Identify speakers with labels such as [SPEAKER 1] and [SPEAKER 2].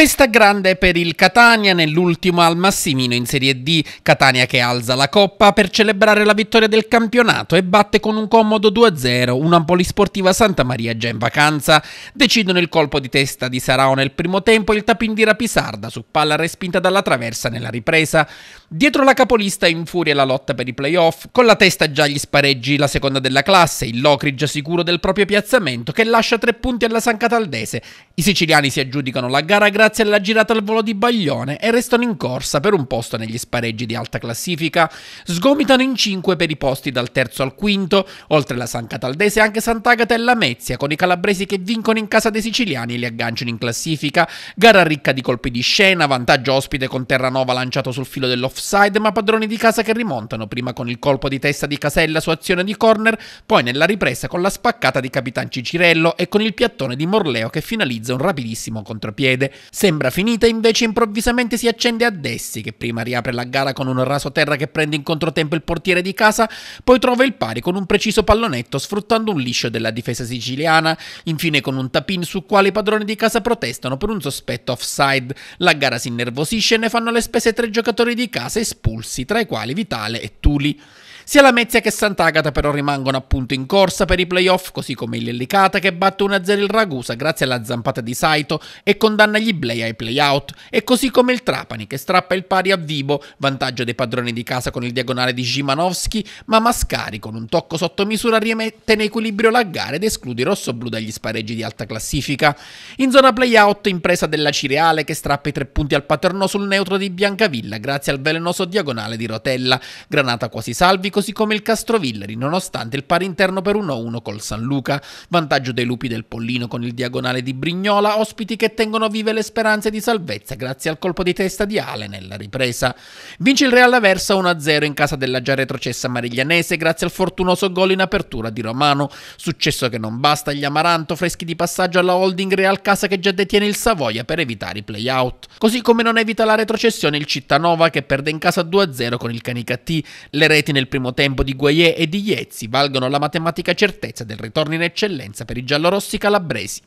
[SPEAKER 1] Festa grande per il Catania nell'ultimo al Massimino in Serie D, Catania che alza la coppa per celebrare la vittoria del campionato e batte con un comodo 2-0 una polisportiva Santa Maria già in vacanza. Decidono il colpo di testa di Sarao nel primo tempo e il tapin di Rapisarda su palla respinta dalla traversa nella ripresa. Dietro la capolista in furia la lotta per i playoff, con la testa già agli spareggi la seconda della classe, il Locri già sicuro del proprio piazzamento che lascia tre punti alla San Cataldese. I siciliani si aggiudicano la gara grazie grazie alla girata al volo di Baglione e restano in corsa per un posto negli spareggi di alta classifica. Sgomitano in 5 per i posti dal terzo al quinto, oltre la San Cataldese anche Sant'Agata e la Mezia, con i calabresi che vincono in casa dei siciliani e li agganciano in classifica. Gara ricca di colpi di scena, vantaggio ospite con Terranova lanciato sul filo dell'offside, ma padroni di casa che rimontano prima con il colpo di testa di Casella su azione di corner, poi nella ripresa con la spaccata di Capitan Cicirello e con il piattone di Morleo che finalizza un rapidissimo contropiede. Sembra finita, invece improvvisamente si accende a Dessi, che prima riapre la gara con un raso terra che prende in controtempo il portiere di casa, poi trova il pari con un preciso pallonetto sfruttando un liscio della difesa siciliana, infine con un tapin su quale i padroni di casa protestano per un sospetto offside. La gara si innervosisce e ne fanno le spese tre giocatori di casa espulsi, tra i quali Vitale e Tuli. Sia la Mezia che Sant'Agata però rimangono appunto in corsa per i playoff, così come il Licata che batte 1-0 il Ragusa grazie alla zampata di Saito e condanna gli Blei ai playout, e così come il Trapani che strappa il pari a Vibo, vantaggio dei padroni di casa con il diagonale di Szymanowski, ma Mascari con un tocco sotto misura rimette in equilibrio la gara ed esclude i rossoblù dagli spareggi di alta classifica. In zona playout impresa della Cireale che strappa i tre punti al paterno sul neutro di Biancavilla grazie al velenoso diagonale di Rotella, Granata quasi salvi così come il Castrovilleri, nonostante il pari interno per 1-1 col San Luca. Vantaggio dei lupi del Pollino con il diagonale di Brignola, ospiti che tengono vive le speranze di salvezza grazie al colpo di testa di Ale nella ripresa. Vince il Real Aversa 1-0 in casa della già retrocessa Mariglianese grazie al fortunoso gol in apertura di Romano. Successo che non basta agli Amaranto, freschi di passaggio alla holding Real Casa che già detiene il Savoia per evitare i playout. Così come non evita la retrocessione il Cittanova che perde in casa 2-0 con il Canicattì. Le reti nel primo primo tempo di Guayé e di Iezzi valgono la matematica certezza del ritorno in eccellenza per i giallorossi calabresi.